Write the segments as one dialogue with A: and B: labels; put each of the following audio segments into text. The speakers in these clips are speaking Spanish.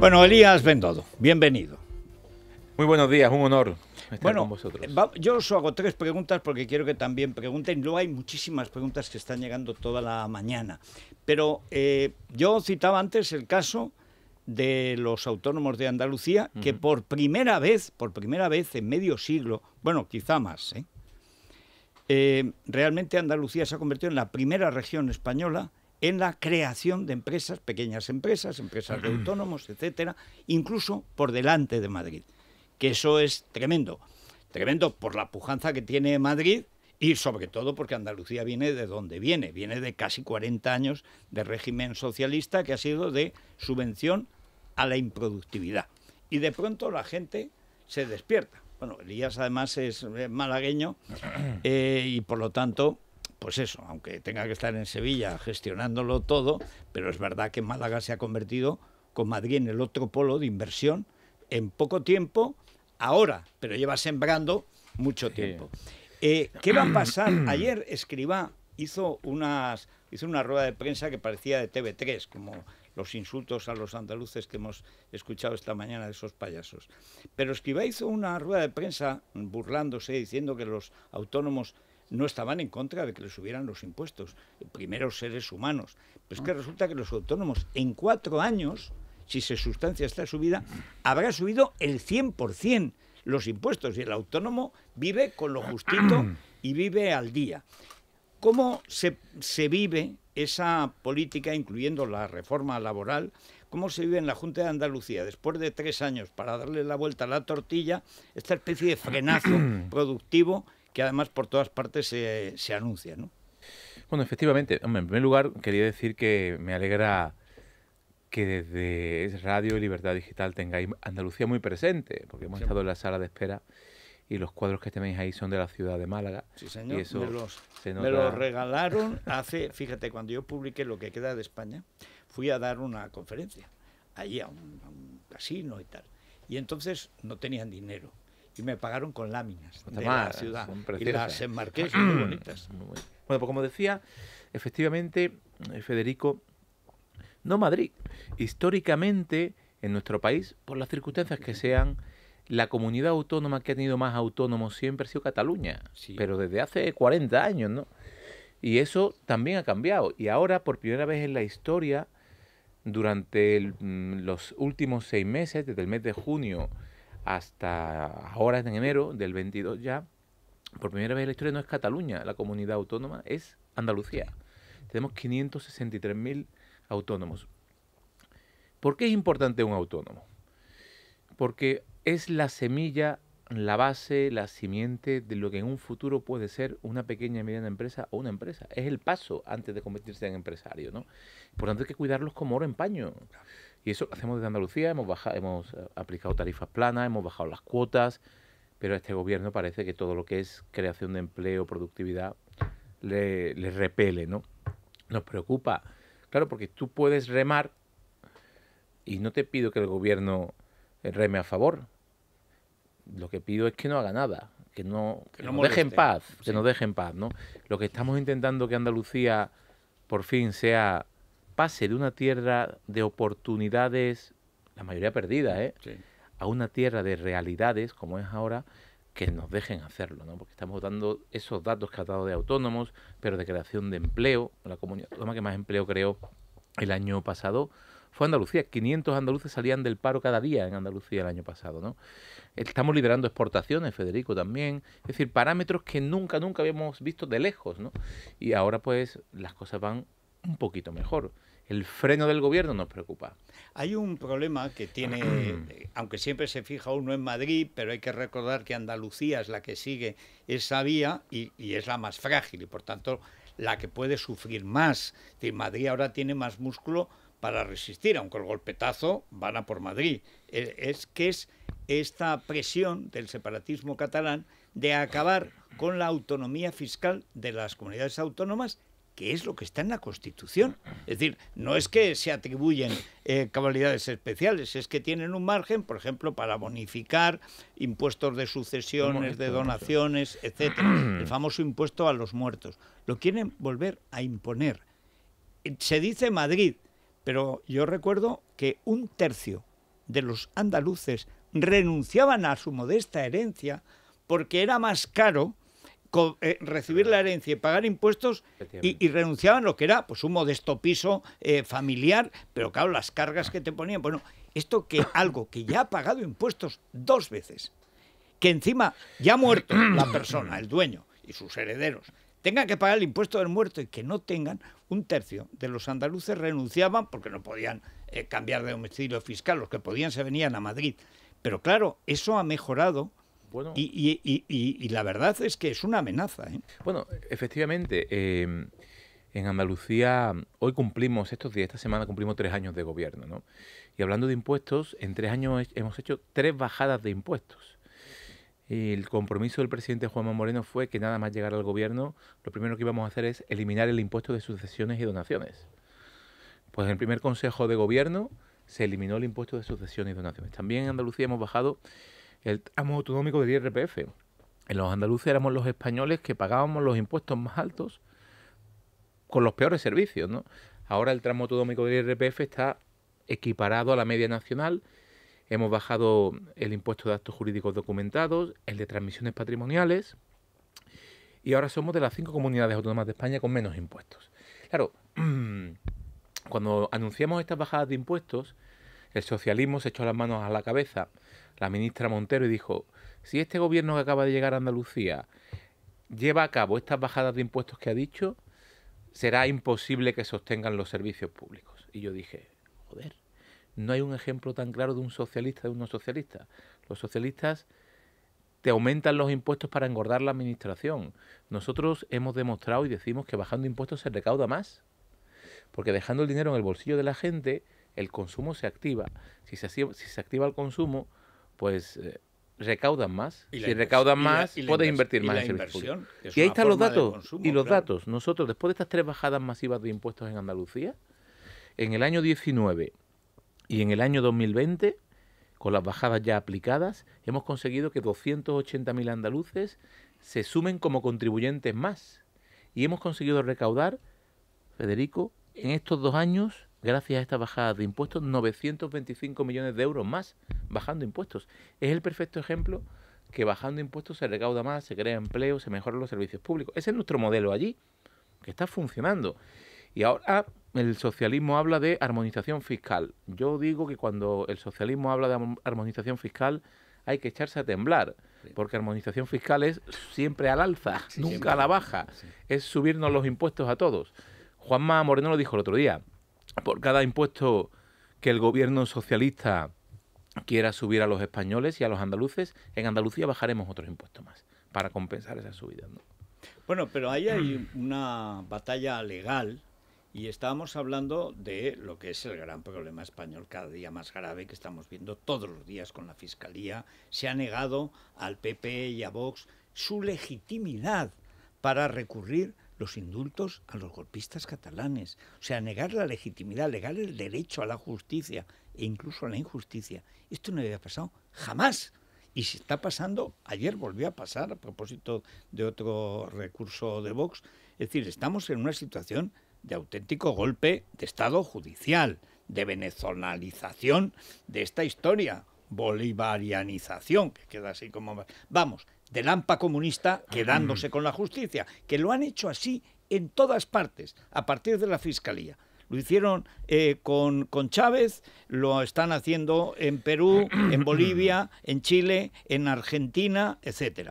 A: Bueno, Elías Bendodo, bienvenido. Muy buenos días, un honor
B: estar con vosotros.
A: Eh, yo os hago tres preguntas porque quiero que también pregunten. Luego hay muchísimas preguntas que están llegando toda la mañana. Pero eh, yo citaba antes el caso de los autónomos de Andalucía que por primera vez, por primera vez en medio siglo, bueno, quizá más, ¿eh? realmente Andalucía se ha convertido en la primera región española en la creación de empresas, pequeñas empresas, empresas de autónomos, etcétera, incluso por delante de Madrid. Que eso es tremendo. Tremendo por la pujanza que tiene Madrid y sobre todo porque Andalucía viene de donde viene, viene de casi 40 años de régimen socialista que ha sido de subvención a la improductividad. Y de pronto la gente se despierta. Bueno, Elías además es eh, malagueño eh, y por lo tanto pues eso, aunque tenga que estar en Sevilla gestionándolo todo, pero es verdad que Málaga se ha convertido con Madrid en el otro polo de inversión en poco tiempo, ahora, pero lleva sembrando mucho tiempo. Eh, ¿Qué va a pasar? Ayer Escribá hizo, unas, hizo una rueda de prensa que parecía de TV3, como los insultos a los andaluces que hemos escuchado esta mañana de esos payasos. Pero Escribá hizo una rueda de prensa burlándose, diciendo que los autónomos no estaban en contra de que les subieran los impuestos, primeros seres humanos. pues que ah. resulta que los autónomos en cuatro años, si se sustancia esta subida, habrá subido el 100% los impuestos y el autónomo vive con lo justito y vive al día. ¿Cómo se, se vive esa política, incluyendo la reforma laboral, cómo se vive en la Junta de Andalucía después de tres años para darle la vuelta a la tortilla, esta especie de frenazo productivo que además por todas partes se, se anuncia, ¿no?
B: Bueno, efectivamente, en primer lugar quería decir que me alegra que desde Radio y Libertad Digital tengáis Andalucía muy presente, porque hemos estado en la sala de espera y los cuadros que tenéis ahí son de la ciudad de Málaga. Sí, señor. me, los,
A: regalaron hace, fíjate, cuando yo publiqué lo que queda de España, fui a dar una conferencia allí a un casino y tal. Y entonces no tenían dinero y me pagaron con láminas de la ciudad. Y las enmarqué, son muy bonitas. bueno.
B: pues como decía, efectivamente, eh, Federico, no Madrid, históricamente en nuestro país, por las circunstancias que sean, la comunidad autónoma que ha tenido más autónomos siempre ha sido Cataluña, pero desde hace 40 años, ¿no? Y eso también ha cambiado. Y ahora, por primera vez en la historia, durante mm, los últimos seis meses, desde el mes de junio hasta ahora en enero del 22 ya, por primera vez en la historia no es Cataluña, la comunidad autónoma es Andalucía. Tenemos 563.000 autónomos. ¿Por qué es importante un autónomo? Porque es la semilla, la base, la simiente de lo que en un futuro puede ser una pequeña y mediana empresa o una empresa. Es el paso antes de convertirse en empresario, ¿no? Por tanto hay que cuidarlos como oro en paño. Y eso lo hacemos desde Andalucía, hemos, bajado, hemos eh, aplicado tarifas planas, hemos bajado las cuotas, pero a este gobierno parece que todo lo que es creación de empleo, productividad, le, repele, ¿no? Nos preocupa. Claro, porque tú puedes remar y no te pido que el gobierno eh, reme a favor. Lo que pido es que no haga nada, que no, nos deje en paz, que nos deje en paz, ¿no? Lo que estamos intentando que Andalucía por fin sea pase de una tierra de oportunidades, la mayoría perdida, ¿eh? a una tierra de realidades como es ahora, que nos dejen hacerlo, ¿no? porque estamos dando esos datos que ha dado de autónomos, pero de creación de empleo, la comunidad autónoma que más empleo creó el año pasado fue Andalucía. 500 andaluces salían del paro cada día en Andalucía el año pasado, ¿no? Estamos liderando exportaciones, Federico, también. Es decir, parámetros que nunca, nunca habíamos visto de lejos, ¿no? Y ahora, pues, las cosas van un poquito mejor el freno del gobierno nos preocupa. Hay
A: un problema que tiene, eh, aunque siempre se fija uno en Madrid, pero hay que recordar que Andalucía es la que sigue esa vía y, es la más frágil y por tanto la que puede sufrir más. Madrid ahora tiene más músculo para resistir, aunque el golpetazo van a por Madrid. E, es que es esta presión del separatismo catalán de acabar con la autonomía fiscal de las comunidades autónomas que es lo que está en la Constitución. Es decir, no es que se atribuyen eh, cabalidades especiales, es que tienen un margen, por ejemplo, para bonificar impuestos de sucesiones, de donaciones, etcétera. El famoso impuesto a los muertos. Lo quieren volver a imponer. Eh, se dice Madrid, pero yo recuerdo que un tercio de los andaluces renunciaban a su modesta herencia porque era más caro eh, recibir la herencia y pagar impuestos y, renunciaban renunciaban lo que era pues un modesto piso eh, familiar, pero claro, las cargas que te ponían. Bueno, esto que algo que ya ha pagado impuestos dos veces, que encima ya ha muerto la persona, el dueño y sus herederos, tengan que pagar el impuesto del muerto y que no tengan un tercio de los andaluces renunciaban porque no podían eh, cambiar de domicilio fiscal, los que podían se venían a Madrid. Pero claro, eso ha mejorado bueno, y, la verdad es que es una amenaza. ¿eh? Bueno,
B: efectivamente, em, en Andalucía mm, hoy cumplimos, estos días, esta semana cumplimos tres años de gobierno. ¿no? Y hablando de impuestos, en tres años hemos hecho tres bajadas de impuestos. El compromiso del presidente Juanma Moreno fue que nada más llegar al gobierno, lo primero que íbamos a hacer es eliminar el impuesto de sucesiones y donaciones. Pues en el primer consejo de gobierno se eliminó el impuesto de sucesiones y donaciones. También en Andalucía hemos bajado el tramo autonómico del IRPF. En los andaluces éramos los españoles que pagábamos los impuestos más altos con los peores servicios, ¿no? Ahora el tramo autonómico del IRPF está equiparado a la media nacional. Hemos bajado el impuesto de actos jurídicos documentados, el de transmisiones patrimoniales y ahora somos de las cinco comunidades autónomas de España con menos impuestos. Claro, cuando anunciamos estas bajadas de impuestos, el socialismo se echó las manos a la cabeza la ministra Montero y dijo, si este gobierno que acaba de llegar a Andalucía lleva a cabo estas bajadas de impuestos que ha dicho, será imposible que sostengan los servicios públicos. Y yo dije, joder, no hay un ejemplo tan claro de un socialista de un no socialista. Los socialistas te aumentan los impuestos para engordar la administración. Nosotros hemos demostrado y decimos que bajando impuestos se recauda más. Porque dejando el dinero en el bolsillo de la gente, el consumo se activa. Si se, si se activa el consumo, pues eh, recaudan más. ¿Y si recaudan más, y puedes invertir más en el Y ahí están los datos. y los datos. Nosotros, después de estas tres bajadas masivas de impuestos en Andalucía, en el año 19 y en el año 2020, con las bajadas ya aplicadas, hemos conseguido que 280.000 andaluces se sumen como contribuyentes más. Y hemos conseguido recaudar, Federico, en estos dos años gracias a esta bajada de impuestos, 925 millones de euros más bajando impuestos. Es el perfecto ejemplo que bajando impuestos se recauda más, se crea empleo, se mejoran los servicios públicos. Ese es nuestro modelo allí, que está funcionando. Y ahora el socialismo habla de armonización fiscal. Yo digo que cuando el socialismo habla de armonización fiscal hay que echarse a temblar, porque armonización fiscal es siempre al alza, nunca a la baja, es subirnos los impuestos a todos. Juanma Moreno lo dijo el otro día, por cada impuesto que el gobierno socialista quiera subir a los españoles y a los andaluces, en Andalucía bajaremos otros impuestos más para compensar esa subida.
A: Bueno, pero ahí hay mm. una batalla legal y estábamos hablando de lo que es el gran problema español cada día más grave que estamos viendo todos los días con la Fiscalía. Se ha negado al PP y a Vox su legitimidad para recurrir los indultos a los golpistas catalanes, o sea, negar la legitimidad, negar el derecho a la justicia e incluso a la injusticia. Esto no había pasado jamás. Y si está pasando, ayer volvió a pasar a propósito de otro recurso de Vox, es decir, estamos en una situación de auténtico golpe de Estado judicial, de venezolanización de esta historia, bolivarianización, que queda así como... Vamos, del AMPA comunista quedándose ah. con la justicia, que lo han hecho así en todas partes, a partir de la Fiscalía. Lo hicieron eh, con, con Chávez, lo están haciendo en Perú, en Bolivia, en Chile, en Argentina, etc.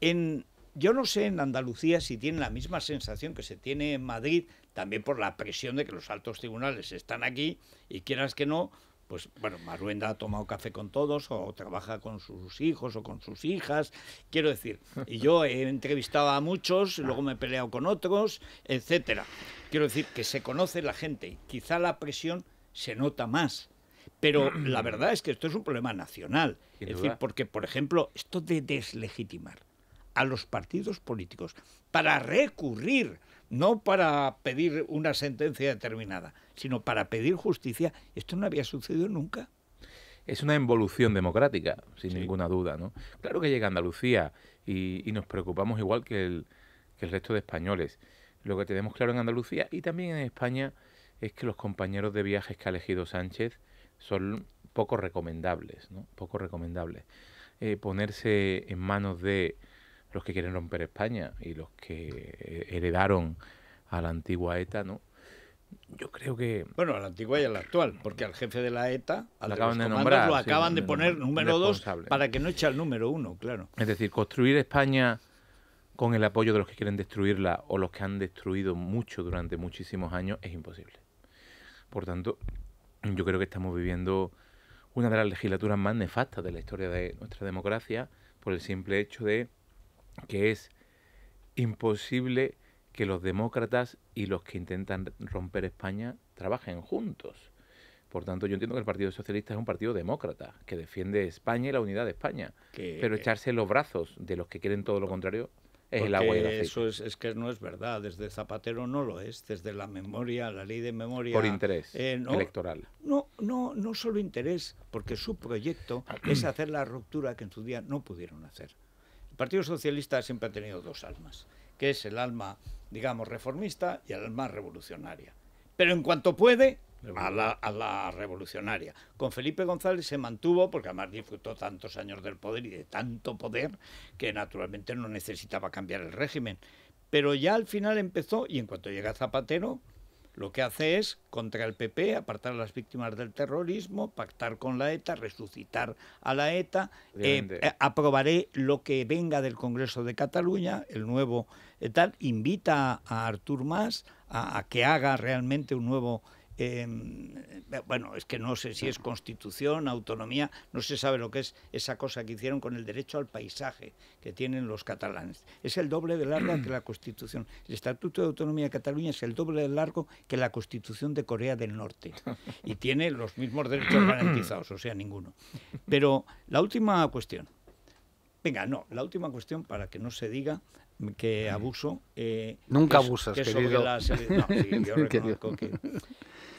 A: En, yo no sé en Andalucía si tienen la misma sensación que se tiene en Madrid, también por la presión de que los altos tribunales están aquí y quieras que no, pues bueno, Maruenda ha tomado café con todos o trabaja con sus hijos o con sus hijas, quiero decir, y yo he entrevistado a muchos, luego me he peleado con otros, etcétera. Quiero decir que se conoce la gente, quizá la presión se nota más. Pero la verdad es que esto es un problema nacional. es decir, porque, por ejemplo, esto de deslegitimar a los partidos políticos para recurrir no para pedir una sentencia determinada, sino para pedir justicia. Esto no había sucedido nunca.
B: Es una involución democrática, sin ninguna duda, ¿no? Claro que llega Andalucía y, nos preocupamos igual que el, resto de españoles. Lo que tenemos claro en Andalucía y también en España es que los compañeros de viajes que ha elegido Sánchez son poco recomendables, ¿no? Poco recomendables. Eh, ponerse en manos de los que quieren romper España y los que heredaron a la antigua ETA, ¿no? Yo creo que. Bueno, a la antigua y a
A: la actual, porque al jefe de la ETA, al lo acaban de, nombrar, lo acaban de poner número dos para que no eche al número uno, claro.
B: Es decir, construir España con el apoyo de los que quieren destruirla o los que han destruido mucho durante muchísimos años es imposible. Por tanto, yo creo que estamos viviendo una de las legislaturas más nefastas de la historia de nuestra democracia por el simple hecho de que es imposible que los demócratas y los que intentan romper España trabajen juntos. Por tanto, yo entiendo que el Partido Socialista es un partido demócrata, que defiende España y la unidad de España. pero echarse los brazos de los que quieren todo lo contrario es el agua y Eso
A: es, es, que no es verdad. Desde Zapatero no lo es. Desde la memoria, la ley de memoria. Por interés eh, electoral. No, no, no solo interés, porque su proyecto es hacer la ruptura que en su día no pudieron hacer. El Partido Socialista siempre ha tenido dos almas, que es el alma, digamos, reformista y el alma revolucionaria. Pero en cuanto puede, a a la, revolucionaria. Con Felipe González se mantuvo, porque además disfrutó tantos años del poder y de tanto poder, que naturalmente no necesitaba cambiar el régimen. Pero ya al final empezó, y en cuanto llega Zapatero, lo que hace es, contra el PP, apartar a las víctimas del terrorismo, pactar con la ETA, resucitar a la ETA. Eh, eh, aprobaré lo que venga del Congreso de Cataluña, el nuevo eh, tal. Invita a Artur Mas a que haga realmente un nuevo Em, eh, bueno, es que no sé si es constitución, autonomía, no se sabe lo que es esa cosa que hicieron con el derecho al paisaje que tienen los catalanes. Es el doble de largo que la constitución. El Estatuto de Autonomía de Cataluña es el doble de largo que la constitución de Corea del Norte y tiene los mismos derechos garantizados, o sea, ninguno. Pero la última cuestión. Venga, no, la última cuestión para que no se diga que abuso. Nunca abusas, no, yo que,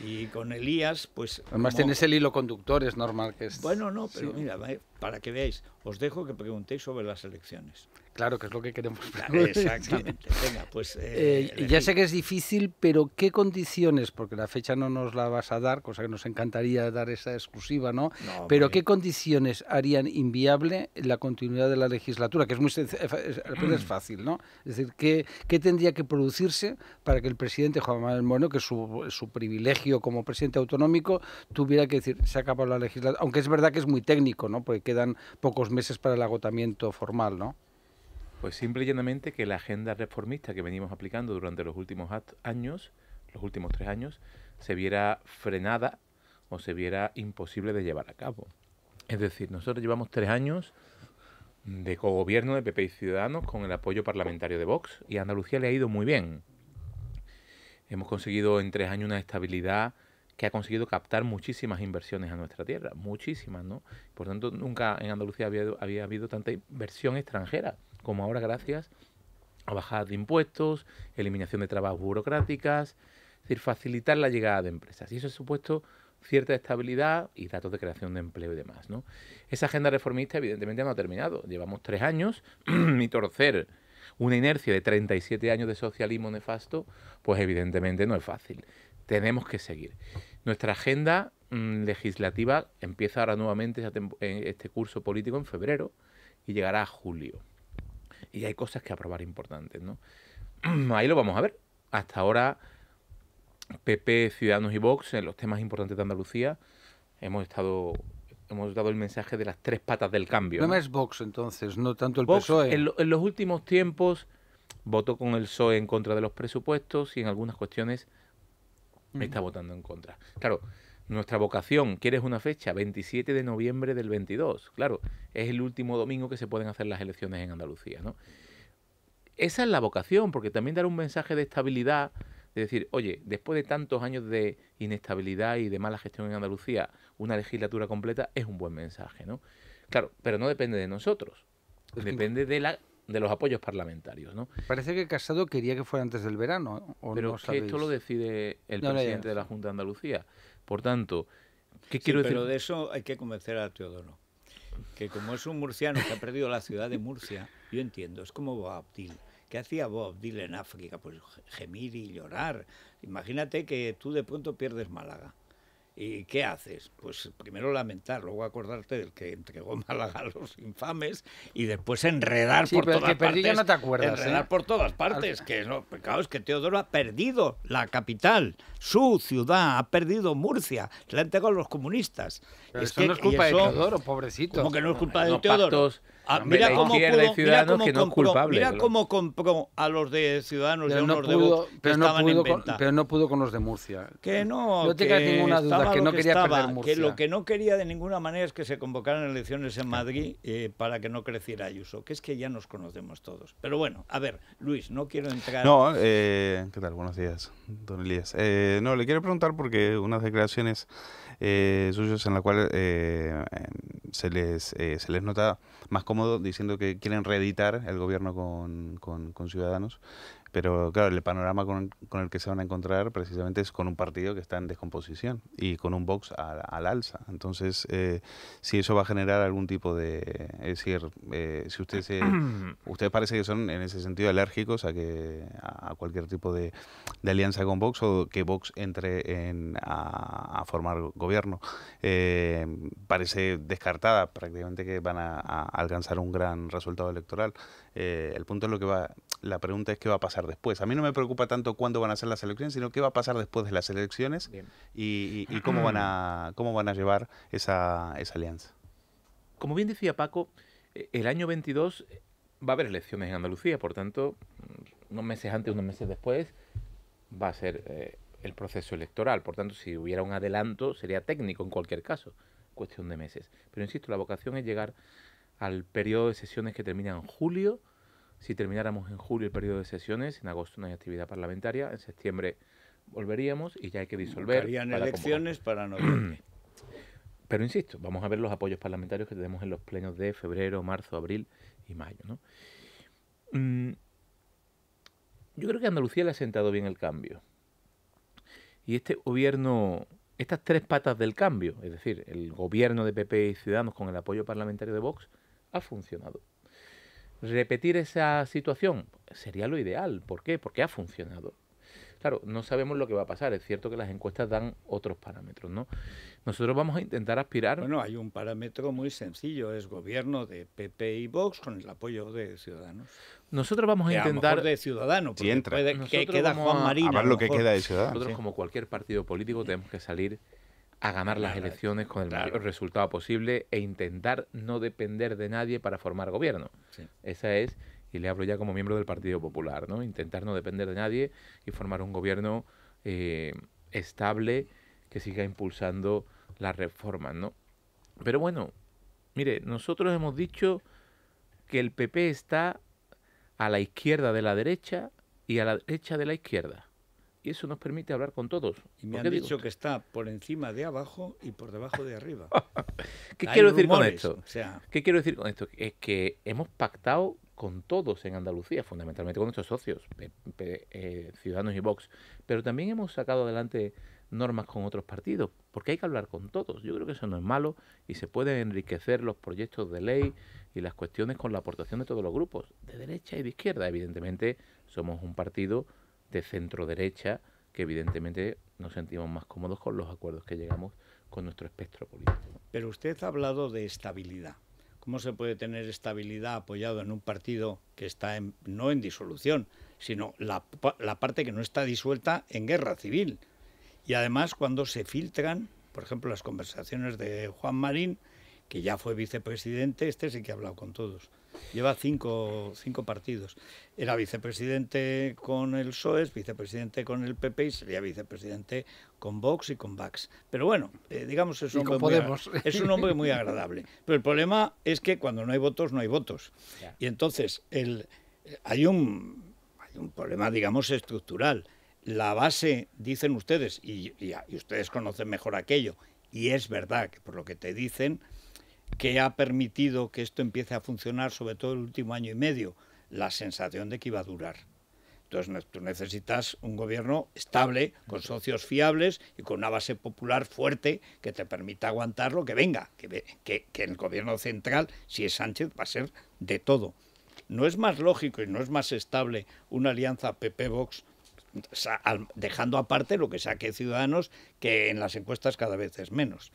A: y con Elías, pues... Además tienes el hilo conductor, es normal que es... Bueno, no, pero mira, para que veáis. Os dejo que preguntéis sobre las
C: elecciones. Claro, que es lo que queremos. exactamente. Venga, pues. Eh, eh, ya sé que es difícil, pero ¿qué condiciones? Porque la fecha no nos la vas a dar, cosa que nos encantaría dar esa exclusiva, ¿no? pero ¿qué condiciones harían inviable la continuidad de la legislatura? Que es muy sencillo, es fácil, ¿no? Es decir, ¿qué, tendría que producirse para que el presidente Juan Manuel Moreno, que su, su privilegio como presidente autonómico, tuviera que decir, se ha acabado la legislatura? Aunque es verdad que es muy técnico, ¿no? Porque quedan pocos meses para el agotamiento formal,
B: ¿no? Pues simple y llanamente que la agenda reformista que venimos aplicando durante los últimos años, los últimos tres años, se viera frenada o se viera imposible de llevar a cabo. Es decir, nosotros llevamos tres años de cogobierno de PP y Ciudadanos con el apoyo parlamentario de Vox y a Andalucía le ha ido muy bien. Hemos conseguido en tres años una estabilidad que ha conseguido captar muchísimas inversiones a nuestra tierra, muchísimas, ¿no? Por tanto, nunca en Andalucía había, habido tanta inversión extranjera como ahora gracias a bajadas de impuestos, eliminación de trabas burocráticas, es decir, facilitar la llegada de empresas. Y eso ha supuesto cierta estabilidad y datos de creación de empleo y demás. ¿no? Esa agenda reformista evidentemente no ha terminado. Llevamos tres años y torcer una inercia de 37 años de socialismo nefasto, pues evidentemente no es fácil tenemos que seguir. Nuestra agenda mm, legislativa empieza ahora nuevamente eh, este curso político en febrero y llegará a julio. Y hay cosas que aprobar importantes, ¿no? Ahí lo vamos a ver. Hasta ahora, PP, Ciudadanos y Vox, en los temas importantes de Andalucía, hemos estado hemos dado el mensaje de las tres patas del cambio. No, es Vox entonces, no tanto el PSOE. En, en, los últimos tiempos votó con el PSOE en contra de los presupuestos y en algunas cuestiones me está votando en contra. Claro, nuestra vocación, ¿quieres una fecha? 27 de noviembre del 22. Claro, es el último domingo que se pueden hacer las elecciones en Andalucía, ¿no? Esa es la vocación, porque también dar un mensaje de estabilidad, de decir, oye, después de tantos años de inestabilidad y de mala gestión en Andalucía, una legislatura completa es un buen mensaje, ¿no? Claro, pero no depende de nosotros, depende de la de los apoyos parlamentarios. ¿no? Parece que Casado quería que fuera antes del verano. Pero que esto lo decide el presidente de la Junta de Andalucía. Por tanto, ¿qué quiero decir? Pero
A: de eso hay que convencer a Teodoro. Que como es un murciano que ha perdido la ciudad de Murcia, yo entiendo, es como Boabdil. ¿Qué hacía Bob Dylan en África? Pues gemir y llorar. Imagínate que tú de pronto pierdes Málaga. ¿Y qué haces? Pues primero lamentar, luego acordarte del que entregó Málaga a los infames y después enredar sí, por pero todas que partes. ya no te acuerdas. Enredar ¿eh? por todas partes. Que no, claro, es que Teodoro ha perdido la capital, su ciudad, ha perdido Murcia, la entregó a los comunistas.
C: Pero no es culpa de Teodoro, pobrecito. Como que no es culpa de Teodoro. Ah, mira, cómo mira cómo
A: compró, a los de Ciudadanos pero y unos pudo, de pero no pudo con,
C: pero no pudo con los de Murcia. Que no,
A: tengas ninguna duda, que no quería lo que no quería de ninguna manera es que se convocaran elecciones en Madrid eh, para que no creciera Ayuso, que es que ya nos conocemos todos. Pero bueno, a ver, Luis, no quiero entrar... No,
D: eh, ¿qué tal? Buenos días, don Elías. Eh, no, le quiero preguntar porque unas declaraciones... Eh, suyos en la cual eh, se, les, eh, se les nota más cómodo diciendo que quieren reeditar el gobierno con, con, con Ciudadanos pero claro, el panorama con, el que se van a encontrar precisamente es con un partido que está en descomposición y con un Vox al, al alza. Entonces, eh, si eso va a generar algún tipo de... Es decir, eh, si usted ustedes parece que son en ese sentido alérgicos a, que, a cualquier tipo de, alianza con Vox o que Vox entre a, formar gobierno. Eh, parece descartada prácticamente que van a, a alcanzar un gran resultado electoral. el punto es lo que va la pregunta es qué va a pasar después. A mí no me preocupa tanto cuándo van a ser las elecciones, sino qué va a pasar después de las elecciones y, cómo, van a, cómo van a llevar esa, esa alianza. Como bien decía Paco, eh, el año 22 eh,
B: va a haber elecciones en Andalucía, por tanto, mm, unos meses antes, unos meses después, va a ser eh, el proceso electoral. Por tanto, si hubiera un adelanto, sería técnico en cualquier caso, cuestión de meses. Pero insisto, la vocación es llegar al periodo de sesiones que termina en julio si termináramos en julio el periodo de sesiones, en agosto no hay actividad parlamentaria, en septiembre volveríamos y ya hay que disolver. elecciones para
A: noviembre.
B: Pero insisto, vamos a ver los apoyos parlamentarios que tenemos en los plenos de febrero, marzo, abril y mayo. Mm, yo creo que Andalucía le ha sentado bien el cambio. Y este gobierno, estas tres patas del cambio, es decir, el gobierno de PP y Ciudadanos con el apoyo parlamentario de Vox, ha funcionado. Repetir esa situación sería lo ideal. ¿Por qué? Porque ha funcionado. Claro, no sabemos lo que va a pasar. Es cierto que las encuestas dan otros parámetros, ¿no? Nosotros vamos a intentar aspirar. Bueno, hay un parámetro muy sencillo, es gobierno de PP y Vox con el apoyo
A: de Ciudadanos.
B: Nosotros vamos a intentar. A de
A: Ciudadanos, porque Puede que queda Juan Marina. A lo, que queda de Ciudadanos.
B: Nosotros, como cualquier partido político, tenemos que salir a ganar las elecciones con el mayor resultado posible e intentar no depender de nadie para formar gobierno. Esa es, y le hablo ya como miembro del Partido Popular, ¿no? Intentar no depender de nadie y formar un gobierno eh, estable que siga impulsando las reformas, ¿no? Pero bueno, mire, nosotros hemos dicho que el PP está a la izquierda de la derecha y a la derecha de la izquierda y eso nos permite hablar con todos. Y me han dicho
A: que está por encima de abajo y por debajo de arriba. ¿Qué quiero decir con esto? O sea...
B: ¿Qué quiero decir con esto? Es que hemos pactado con todos en Andalucía, fundamentalmente con nuestros socios, eh, Ciudadanos y Vox, pero también hemos sacado adelante normas con otros partidos, porque hay que hablar con todos. Yo creo que eso no es malo y se pueden enriquecer los proyectos de ley y las cuestiones con la aportación de todos los grupos, de derecha y de izquierda. Evidentemente, somos un partido de centro derecha, que evidentemente nos sentimos más cómodos con los acuerdos que llegamos con nuestro espectro político.
A: Pero usted ha hablado de estabilidad. ¿Cómo se puede tener estabilidad apoyado en un partido que está no en disolución, sino la, la parte que no está disuelta en guerra civil? Y además cuando se filtran, por ejemplo, las conversaciones de Juan Marín, que ya fue vicepresidente, este sí que ha hablado con todos, Lleva cinco, partidos. Era vicepresidente con el PSOE, vicepresidente con el PP y sería vicepresidente con Vox y con Vax. Pero bueno, eh, digamos, es un, hombre muy, es un muy agradable. Pero el problema es que cuando no hay votos, no hay votos. Y entonces hay, un, hay un problema, digamos, estructural. La base, dicen ustedes, y ustedes conocen mejor aquello, y es verdad que por lo que te dicen, que ha permitido que esto empiece a funcionar, sobre todo el último año y medio, la sensación de que iba a durar. Entonces tú necesitas un gobierno estable, con socios fiables y con una base popular fuerte que te permita aguantar lo que venga, que, que, el gobierno central, si es Sánchez, va a ser de todo. ¿No es más lógico y no es más estable una alianza PP-Vox dejando aparte lo que saque Ciudadanos, que en las encuestas cada vez es menos?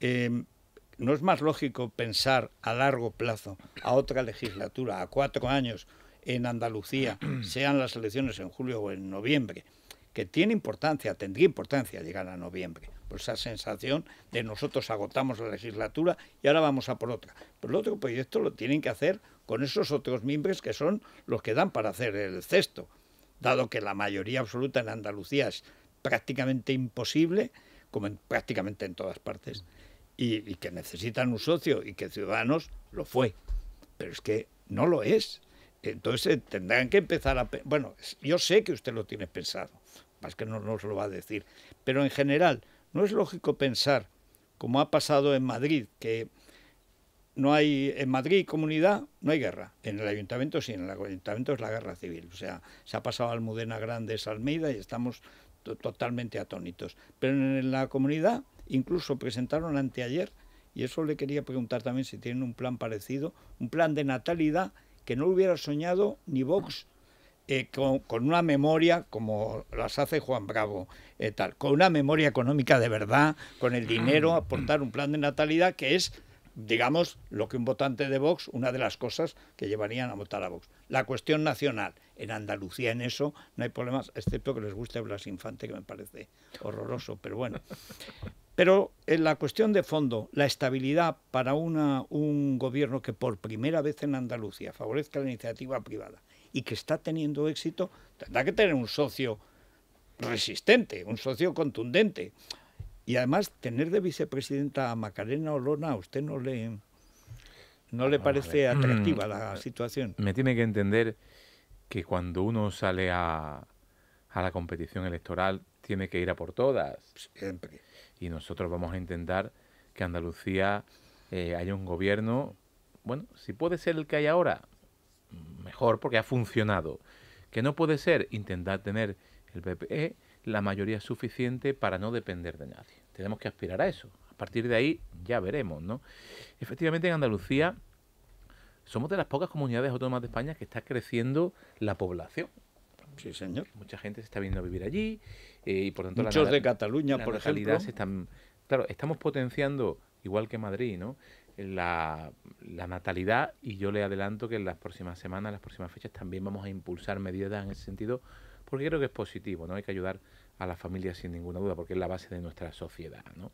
A: Eh, ¿No es más lógico pensar a largo plazo, a otra legislatura, a cuatro años en Andalucía, sean las elecciones en julio o en noviembre? que tiene importancia, tendría importancia llegar a noviembre, por pues esa sensación de nosotros agotamos la legislatura y ahora vamos a por otra. Pero el otro proyecto lo tienen que hacer con esos otros miembros que son los que dan para hacer el cesto, dado que la mayoría absoluta en Andalucía es prácticamente imposible, como en, prácticamente en todas partes y, que necesitan un socio y que Ciudadanos lo fue. Pero es que no lo es. Entonces eh, tendrán que empezar a... Bueno, yo sé que usted lo tiene pensado, más que no nos lo va a decir, pero en general no es lógico pensar, como ha pasado en Madrid, que no hay en Madrid comunidad, no hay guerra. En el ayuntamiento sí, en el ayuntamiento es la guerra civil. O sea, se ha pasado Almudena Grande, Salmeida y estamos totalmente atónitos. Pero en la comunidad incluso presentaron anteayer, y eso le quería preguntar también si tienen un plan parecido, un plan de natalidad que no hubiera soñado ni Vox. Eh, con, una memoria como las hace Juan Bravo, eh, tal, con una memoria económica de verdad, con el dinero, ah. aportar un plan de natalidad que es, digamos, lo que un votante de Vox, una de las cosas que llevarían a votar a Vox. La cuestión nacional, en Andalucía en eso no hay problemas, excepto que les guste Blas Infante, que me parece horroroso, pero bueno. Pero en eh, la cuestión de fondo, la estabilidad para una, un gobierno que por primera vez en Andalucía favorezca la iniciativa privada y que está teniendo éxito, tendrá que tener un socio resistente, un socio contundente. Y además, tener de vicepresidenta a Macarena Olona, ¿a usted no le, no le parece mm. atractiva la situación?
B: Me tiene que entender que cuando uno sale a, a la competición electoral tiene que ir a por todas. Siempre. Y nosotros vamos a intentar que Andalucía eh, haya un gobierno, bueno, si puede ser el que hay ahora, mejor porque ha funcionado. Que no puede ser intentar tener el PPE, la mayoría suficiente para no depender de nadie. Tenemos que aspirar a eso. A partir de ahí ya veremos, ¿no? Efectivamente en Andalucía somos de las pocas comunidades autónomas de España que está creciendo la población. Mucha gente se está viendo a vivir allí eh, y por tanto... Muchos de Cataluña, por ejemplo. Se están, claro, estamos potenciando, igual que Madrid, ¿no? La, la, natalidad y yo le adelanto que en las próximas semanas, las próximas fechas, también vamos a impulsar medidas en ese sentido porque creo que es positivo, ¿no? Hay que ayudar a las familias sin ninguna duda porque es la base de nuestra sociedad, ¿no?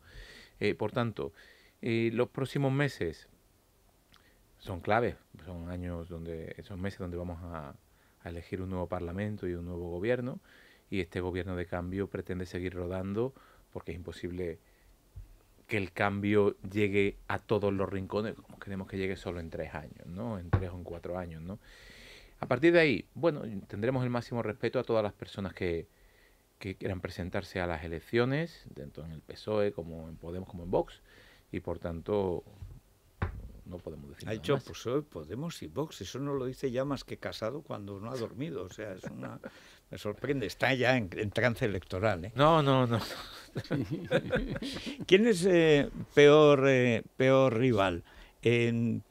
B: Eh, por tanto, eh, los próximos meses son claves, son años donde, son meses donde vamos a a elegir un nuevo Parlamento y un nuevo gobierno, y este gobierno de cambio pretende seguir rodando porque es imposible que el cambio llegue a todos los rincones, como queremos que llegue solo en tres años, ¿no? En tres o en cuatro años, ¿no? A partir de ahí, bueno, tendremos el máximo respeto a todas las personas que, que quieran presentarse a las elecciones, tanto en el PSOE como en Podemos como en Vox, y por tanto no podemos decir. Ha dicho,
A: pues Podemos y Vox, eso no lo dice ya más que casado cuando no ha dormido, o sea, es una... Me sorprende, está ya en, trance electoral. ¿eh? No, no, no. ¿Quién es eh, peor, eh, peor rival? el,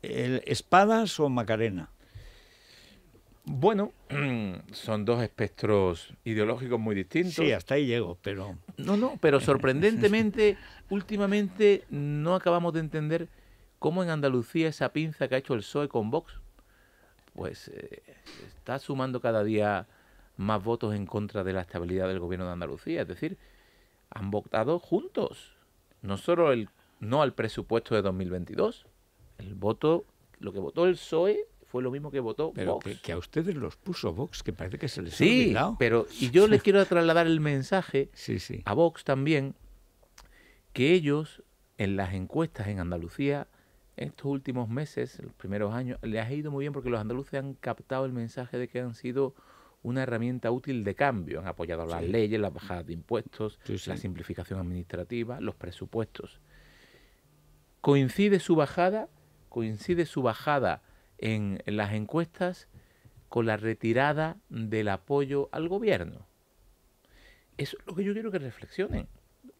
A: ¿Espadas o Macarena?
B: Bueno, son dos espectros ideológicos muy distintos. Sí, hasta ahí llego, pero... No, no, pero sorprendentemente, últimamente no acabamos de entender cómo en Andalucía esa pinza que ha hecho el PSOE con Vox, pues eh, está sumando cada día más votos en contra de la estabilidad del gobierno de Andalucía. Es decir, han votado juntos, no solo el no al presupuesto de 2022, el voto, lo que votó el PSOE fue lo mismo que votó Vox. Que, que,
A: a ustedes los puso Vox, que parece que se les sí, ha
B: olvidado. pero y yo les quiero trasladar el mensaje a Vox también, que ellos en las encuestas en Andalucía estos últimos meses, los primeros años, le ha ido muy bien porque los andaluces han captado el mensaje de que han sido una herramienta útil de cambio. Han apoyado las leyes, las bajadas de impuestos, la simplificación administrativa, los presupuestos. Coincide su bajada, coincide su bajada en las encuestas con la retirada del apoyo al gobierno. Eso es lo que yo quiero que reflexionen.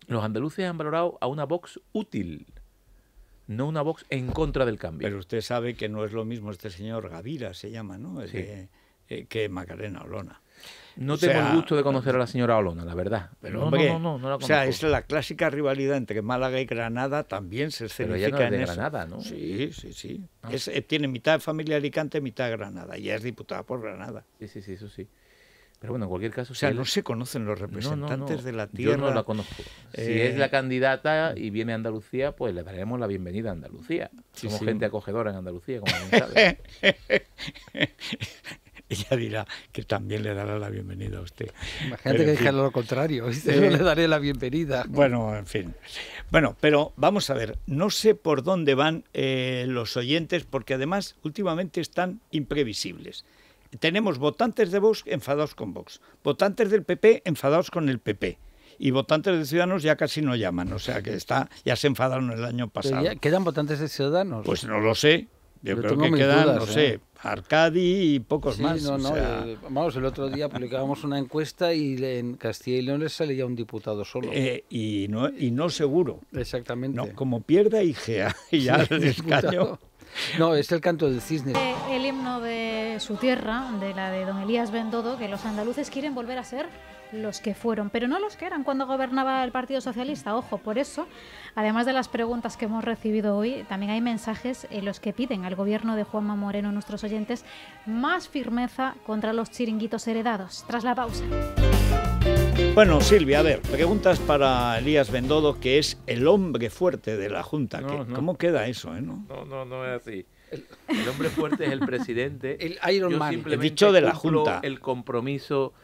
B: Los andaluces han valorado a una Vox útil no una Vox en contra del cambio. Pero usted sabe que no es lo mismo este señor Gavira,
A: se llama, ¿no? Eh, que, Macarena Olona. No tengo el gusto de conocer
B: a la señora Olona, la verdad. Pero no, no, no,
A: no la O sea, es la clásica rivalidad entre Málaga y Granada, también se celebra pero es de Granada, ¿no? Sí, sí, sí. Ah. Es, eh, tiene mitad familia Alicante, mitad
B: Granada, y es diputada por Granada. Sí, sí, sí, eso sí. Pero bueno, en cualquier caso... O sea, no se conocen los representantes de la tierra. Yo no la conozco. Si eh, es la candidata y viene a Andalucía, pues le daremos la bienvenida a Andalucía. Como Somos gente acogedora en Andalucía, como bien sabe. Ella dirá que también le dará la bienvenida a usted. Imagínate que dijera
C: lo contrario, yo le eh,
A: daré la bienvenida. Bueno, en fin. Bueno, pero vamos a ver, no sé por dónde van eh, los oyentes, porque además últimamente están imprevisibles tenemos votantes de Vox enfadados con Vox, votantes del PP enfadados con el PP. Y votantes de Ciudadanos ya casi no llaman, o sea que está, ya se enfadaron el año pasado.
C: ¿Quedan votantes de Ciudadanos? Pues no lo
A: sé, yo, creo que quedan, no sé, ¿eh? Arcadi
C: y pocos más. No, no, eh, vamos, el otro día publicábamos una encuesta y en Castilla y León les sale un diputado solo. Eh, y, no, y no seguro. Exactamente. No, como pierda IGEA y ya el escaño. No, es el canto del cisne. Eh, el himno de su tierra, de la de don Elías Bendodo, que los andaluces quieren volver a ser los que fueron, pero no los que eran cuando gobernaba el Partido Socialista. Ojo, por eso, además de las preguntas que hemos recibido hoy, también hay mensajes en los que piden al gobierno de Juanma Moreno, nuestros oyentes, más firmeza contra los chiringuitos heredados. Tras la pausa.
A: Bueno, Silvia, a ver, preguntas para Elías Bendodo, que es el hombre fuerte de la Junta. ¿Cómo queda eso? Eh, no?
B: no, no, es así. El hombre fuerte es el presidente. El Iron Man. El dicho de la Junta. El compromiso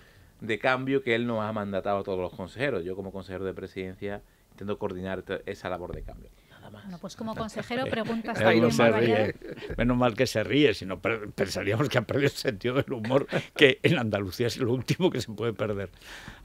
B: de cambio que él nos ha mandatado a todos los consejeros. Yo como consejero de presidencia intento coordinar esa labor de cambio.
C: Bueno, pues como consejero preguntas también. se ríe. ¿eh?
B: Menos mal que se ríe, sino no pensaríamos
A: que ha perdido el sentido del humor, que en Andalucía es lo último que se puede perder.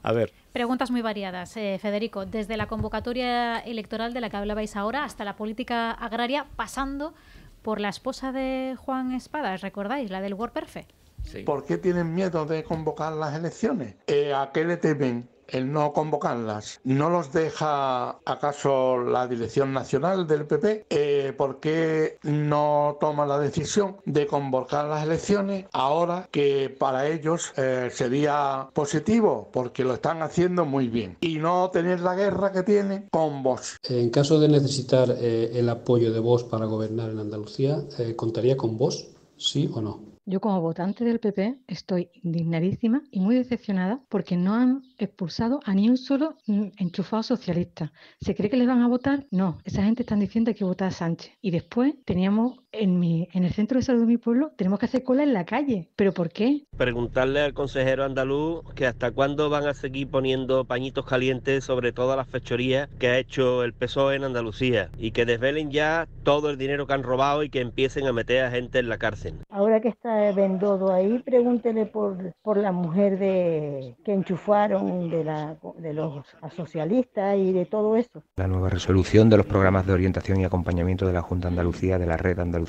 A: A ver.
C: Preguntas muy variadas, eh, Federico. Desde la convocatoria electoral de la que hablabais ahora hasta la política agraria, pasando por la esposa de Juan Espadas, ¿recordáis? La
B: del WordPerfect. Sí. ¿Por qué tienen miedo de convocar las elecciones? Eh, ¿A qué le temen? el no convocarlas, ¿no los deja acaso la dirección nacional del PP? Eh, ¿Por qué no toma la decisión de convocar las
C: elecciones ahora que para ellos eh, sería positivo? Porque lo están haciendo muy bien. Y no tener la guerra que tiene con vos En caso de necesitar eh, el apoyo de vos para gobernar en Andalucía, ¿contaría con vos, ¿Sí o no?
B: Yo como votante del PP estoy indignadísima y muy decepcionada porque no han expulsado a ni un solo mm, enchufado socialista. ¿Se cree que les van a votar? No, esa gente está diciendo que hay que votar a Sánchez. Y después teníamos en, el centro de salud de mi pueblo tenemos que hacer cola
C: en la calle. ¿Pero por qué?
A: Preguntarle al consejero andaluz que hasta cuándo van a seguir poniendo pañitos calientes sobre todas las fechorías que ha hecho el PSOE en Andalucía y que desvelen ya todo el dinero que han robado y que empiecen a meter a gente en la cárcel. Ahora que está
C: vendodo ahí, pregúntele por, la mujer de, que enchufaron de, la, de los socialistas y de todo eso. La nueva resolución de los programas de orientación y acompañamiento de la Junta Andalucía de la Red Andalucía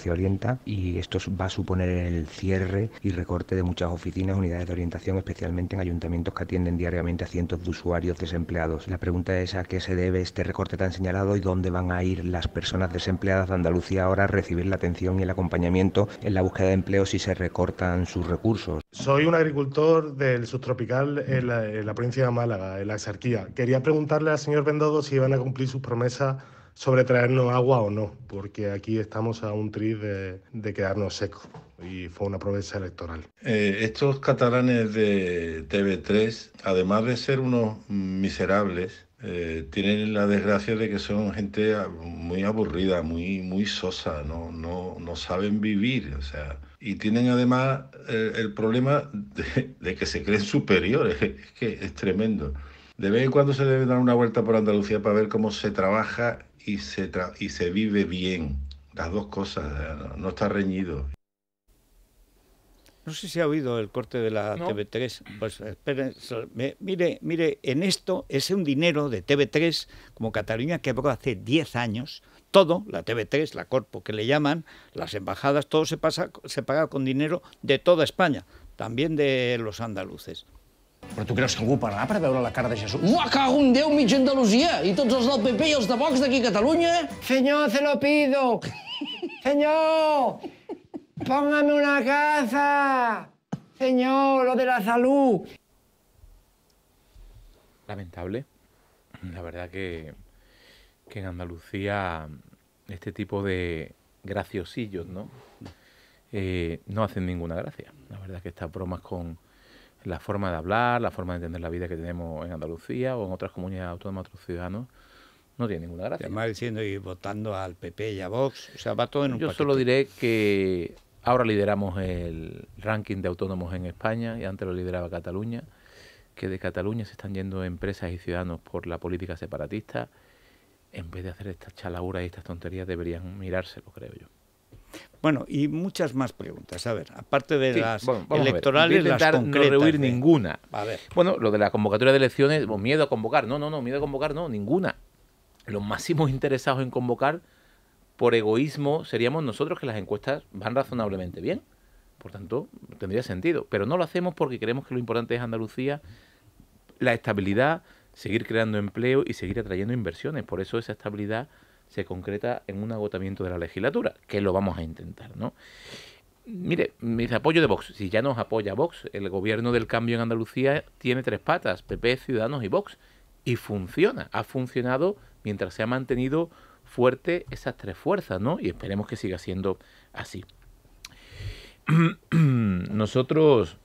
C: y esto va a suponer el
A: cierre y recorte de muchas oficinas, unidades de orientación, especialmente en ayuntamientos que atienden diariamente a cientos de usuarios desempleados. La pregunta es a qué se debe este recorte tan señalado y dónde van a ir las personas desempleadas de Andalucía ahora a recibir la atención y el acompañamiento en la búsqueda de empleo si se recortan sus recursos.
C: Soy un agricultor del subtropical en la, provincia de Málaga, en la exarquía. Quería preguntarle al señor Bendodo si van a cumplir sus promesas sobre traernos agua o no, porque aquí estamos a un tris de, quedarnos secos y fue una promesa electoral.
D: Eh, estos catalanes de TV3, además de ser unos miserables, eh, tienen la desgracia de que son gente muy aburrida, muy, muy sosa, no, no, no saben vivir, o sea, y tienen además eh, el problema de, de, que se creen superiores, es que es tremendo. De vez en cuando se debe dar una vuelta por Andalucía para ver cómo se trabaja y se, y se vive bien. Las dos cosas, eh, no está reñido.
A: No sé si ha oído el corte de la TV3. Pues mire, mire, en esto es un dinero de TV3, como Cataluña quebró hace 10 años, todo, la TV3, la Corpo que le llaman, las embajadas, todo se, pasa, se paga con dinero de toda España, también de los andaluces. ¿Pero tú crees que algú pagarà para ver la cara de Jesús? Ua, cago un Déu mig Andalusia! Y tots els del PP i de Vox d'aquí a Catalunya? Señor, se lo pido! Señor. Póngame una casa! Señor, lo de la salud.
B: Lamentable. La verdad que, que en Andalucía este tipo de graciosillos, ¿no? Eh, no hacen ninguna gracia. La verdad que estas bromas con, la forma de hablar, la forma de entender la vida que tenemos en Andalucía o en otras comunidades autónomas, otros ciudadanos, no tiene ninguna gracia. Además, diciendo y votando al PP y a Vox, o sea, va todo en un Yo solo diré que ahora lideramos el ranking de autónomos en España y antes lo lideraba Cataluña, que de Cataluña se están yendo empresas y ciudadanos por la política separatista. En vez de hacer estas chalaburas y estas tonterías, deberían mirárselo, creo yo. Bueno, y
A: muchas más preguntas. A ver, aparte de las electorales, intentar no rehuir
B: ninguna. Bueno, lo de la convocatoria de elecciones, miedo a convocar. No, no, no, miedo a convocar, no, ninguna. Los máximos interesados en convocar por egoísmo seríamos nosotros que las encuestas van razonablemente bien. Por tanto, tendría sentido. Pero no lo hacemos porque creemos que lo importante es Andalucía, la estabilidad, seguir creando empleo y seguir atrayendo inversiones. Por eso esa estabilidad se concreta en un agotamiento de la legislatura, que lo vamos a intentar, ¿no? Mire, mis apoyo de Vox, si ya nos apoya Vox, el gobierno del cambio en Andalucía tiene tres patas, PP, Ciudadanos y Vox, y funciona, ha funcionado mientras se ha mantenido fuerte esas tres fuerzas, ¿no? Y esperemos que siga siendo así. Nosotros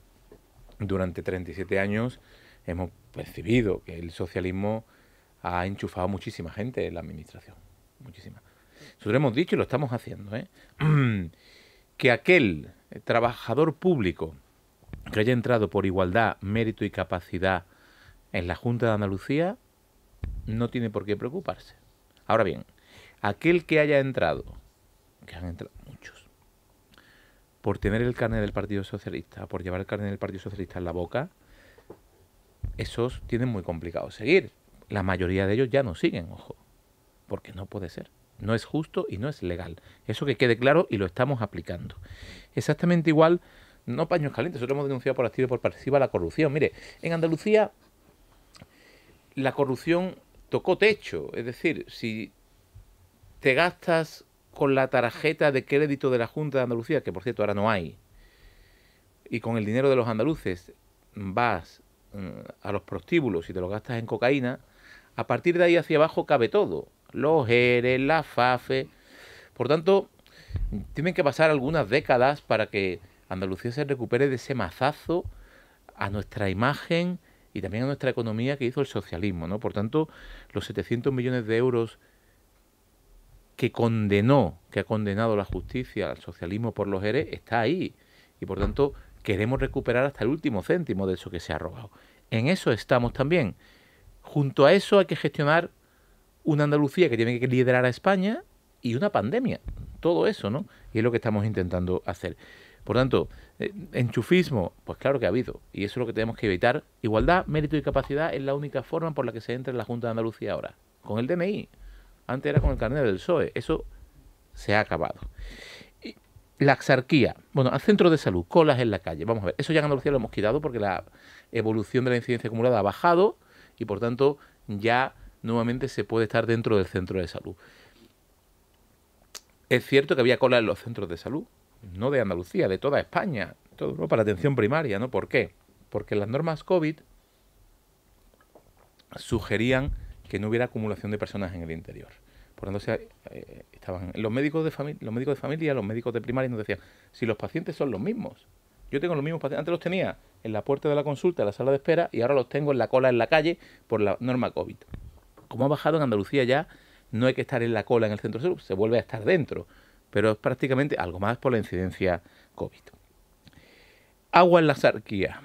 B: durante 37 años hemos percibido que el socialismo ha enchufado muchísima gente en la administración muchísimas. Nosotros hemos dicho y lo estamos haciendo, ¿eh? que aquel trabajador público que haya entrado por igualdad, mérito y capacidad en la Junta de Andalucía no tiene por qué preocuparse. Ahora bien, aquel que haya entrado, que han entrado muchos, por tener el carnet del Partido Socialista, por llevar el carnet del Partido Socialista en la boca, esos tienen muy complicado seguir. La mayoría de ellos ya no siguen, ojo porque no puede ser. No es justo y no es legal. Eso que quede claro y lo estamos aplicando. Exactamente igual, no paños calientes, nosotros hemos denunciado por activo y por participa la corrupción. Mire, en Andalucía la corrupción tocó techo. Es decir, si te gastas con la tarjeta de crédito de la Junta de Andalucía, que por cierto ahora no hay, y con el dinero de los andaluces vas mm, a los prostíbulos y te lo gastas en cocaína, a partir de ahí hacia abajo cabe todo los ERE, la FAFE. Por tanto, tienen que pasar algunas décadas para que Andalucía se recupere de ese mazazo a nuestra imagen y también a nuestra economía que hizo el socialismo. ¿no? Por tanto, los 700 millones de euros que condenó, que ha condenado la justicia al socialismo por los ERE, está ahí. Y por tanto, queremos recuperar hasta el último céntimo de eso que se ha robado. En eso estamos también. Junto a eso hay que gestionar una Andalucía que tiene que liderar a España y una pandemia. Todo eso, ¿no? Y es lo que estamos intentando hacer. Por tanto, eh, enchufismo, pues claro que ha habido, y eso es lo que tenemos que evitar. Igualdad, mérito y capacidad es la única forma por la que se entra en la Junta de Andalucía ahora. Con el DNI, antes era con el carnet del PSOE, eso se ha acabado. la axarquía, bueno, al centro de salud, colas en la calle, vamos a ver, eso ya en Andalucía lo hemos quitado porque la evolución de la incidencia acumulada ha bajado y por tanto ya nuevamente se puede estar dentro del centro de salud. Es cierto que había cola en los centros de salud, no de Andalucía, de toda España, todo Europa, atención primaria, ¿no? ¿Por qué? Porque las normas COVID sugerían que no hubiera acumulación de personas en el interior. Por lo tanto, eh, estaban los médicos, de los médicos de familia, los médicos de primaria nos decían, si los pacientes son los mismos, yo tengo los mismos pacientes, antes los tenía en la puerta de la consulta, en la sala de espera, y ahora los tengo en la cola en la calle por la norma COVID como ha bajado en Andalucía ya, no hay que estar en la cola en el centro sur, se vuelve a estar dentro, pero es prácticamente algo más por la incidencia COVID. Agua en la sarquía.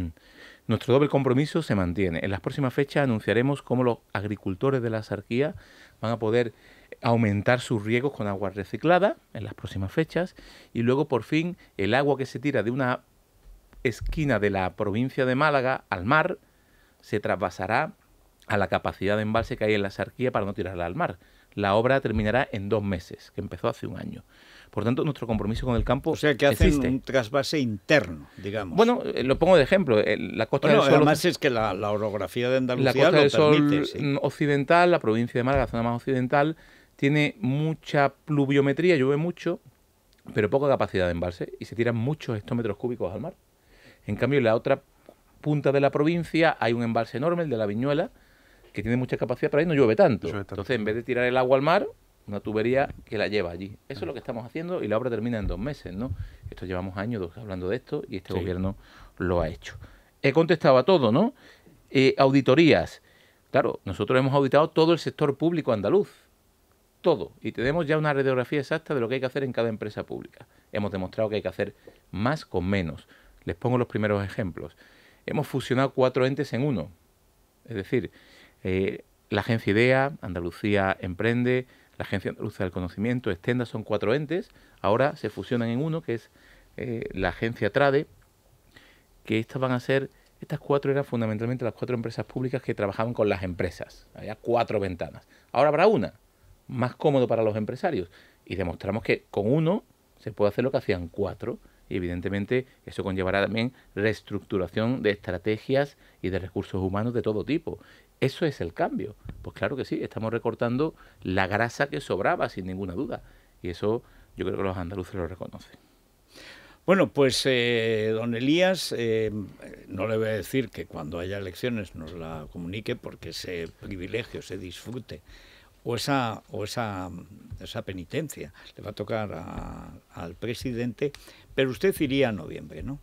B: Nuestro doble compromiso se mantiene. En las próximas fechas anunciaremos cómo los agricultores de la sarquía. van a poder aumentar sus riegos con agua reciclada en las próximas fechas y luego por fin el agua que se tira de una esquina de la provincia de Málaga al mar se trasvasará a la capacidad de embalse que hay en la sarquía para no tirarla al mar. La obra terminará en dos meses, que empezó hace un año. Por tanto, nuestro compromiso con el campo. O sea, que hacen un trasvase interno, digamos. Bueno, eh, lo pongo de ejemplo. Eh, la costa Además,
A: es que la, orografía de Andalucía. La
B: occidental, la provincia de Málaga, la zona más occidental, tiene mucha pluviometría, llueve mucho, pero poca capacidad de embalse y se tiran muchos hectómetros cúbicos al mar. En cambio, en la otra punta de la provincia hay un embalse enorme, el de la Viñuela, que tiene mucha capacidad, para ahí no llueve tanto. Entonces, en vez de tirar el agua al mar, una tubería que la lleva allí. Eso es lo que estamos haciendo y la obra termina en dos meses, ¿no? Esto llevamos años hablando de esto y este gobierno lo ha hecho. He contestado a todo, ¿no? Eh, auditorías. Claro, nosotros hemos auditado todo el sector público andaluz. Todo. Y tenemos ya una radiografía exacta de lo que hay que hacer en cada empresa pública. Hemos demostrado que hay que hacer más con menos. Les pongo los primeros ejemplos. Hemos fusionado cuatro entes en uno. Es decir, eh, la agencia IDEA, Andalucía Emprende, la Agencia Andaluza del Conocimiento, Extenda... son cuatro entes. Ahora se fusionan en uno, que es eh, la agencia TRADE, que estas van a ser, estas cuatro eran fundamentalmente las cuatro empresas públicas que trabajaban con las empresas. Había cuatro ventanas. Ahora habrá una, más cómodo para los empresarios. Y demostramos que con uno se puede hacer lo que hacían cuatro. Y evidentemente eso conllevará también reestructuración de estrategias y de recursos humanos de todo tipo. Eso es el cambio. Pues claro que sí, estamos recortando la grasa que sobraba, sin ninguna duda. Y eso yo creo que los andaluces lo reconocen. Bueno, pues
A: eh, don Elías, eh, no le voy a decir que cuando haya elecciones nos la comunique porque ese privilegio se disfrute o esa, o esa, penitencia le va a tocar al presidente, pero usted iría a noviembre,
B: ¿no?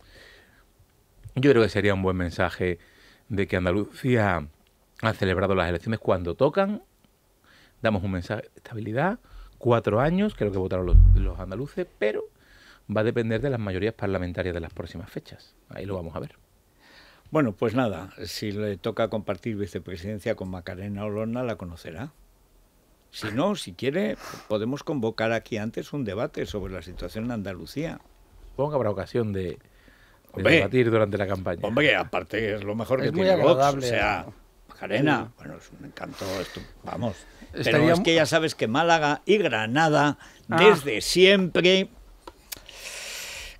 B: Yo creo que sería un buen mensaje de que Andalucía han celebrado las elecciones cuando tocan. Damos un mensaje de estabilidad, cuatro años, creo que votaron los, andaluces, pero va a depender de las mayorías parlamentarias de las próximas fechas. Ahí lo vamos a ver. Bueno, pues nada, si le toca compartir
A: vicepresidencia con Macarena Olona, la conocerá. Si no, si quiere, podemos convocar aquí antes un debate sobre la situación en Andalucía. Supongo que habrá ocasión de, debatir durante la campaña. Hombre, aparte es lo mejor es que muy tiene O sea,
D: Arena, Bueno,
A: es un encanto, esto, vamos. Pero es que ya sabes que Málaga y Granada, ah. desde siempre,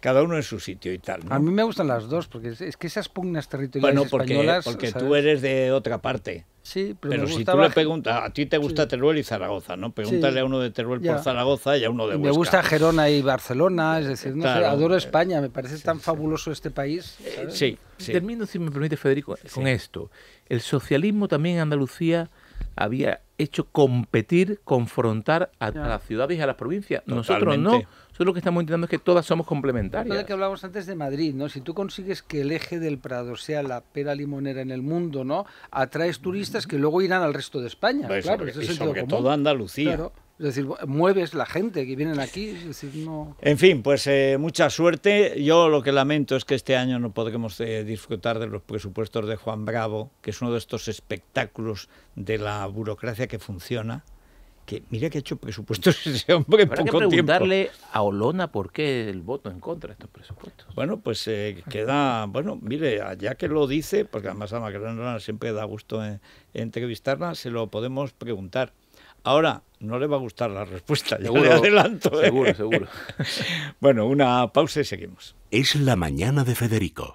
A: cada uno en su sitio y
C: tal. A mí me gustan las dos, porque es, que esas pugnas territoriales bueno, porque, españolas... porque tú
A: eres de otra parte. Sí, pero, si tú le preguntas, a ti te gusta Teruel y Zaragoza, ¿no? Pregúntale a uno de Teruel por
C: Zaragoza y a uno de Huesca. Me gusta Gerona y Barcelona, es decir, no adoro eh, España, me parece tan fabuloso este país. Eh, sí,
B: Termino, si me permite, Federico, con esto. El socialismo también en Andalucía había hecho competir, confrontar a, las ciudades y a las provincias. Nosotros no lo que estamos intentando es que todas somos complementarias.
C: que hablábamos antes de Madrid, ¿no? Si tú consigues que el eje del Prado sea la pera limonera en el mundo, ¿no? Atraes turistas que luego irán al resto de España. claro, es todo Andalucía. Es decir, mueves la gente que vienen aquí. Es no...
A: En fin, pues eh, mucha suerte. Yo lo que lamento es que este año no podremos eh, disfrutar de los presupuestos de Juan Bravo, que es uno de estos espectáculos de la burocracia que funciona mira que ha hecho presupuestos ese hombre en poco preguntarle a Olona por qué el voto en contra de estos presupuestos. Bueno, pues eh, queda, bueno, mire, ya que lo dice, porque además a Magdalena siempre da gusto eh, entrevistarla, se lo podemos preguntar. Ahora, no le va a gustar la respuesta, le adelanto. ¿eh? Seguro, seguro. bueno, una pausa y seguimos. Es la mañana de Federico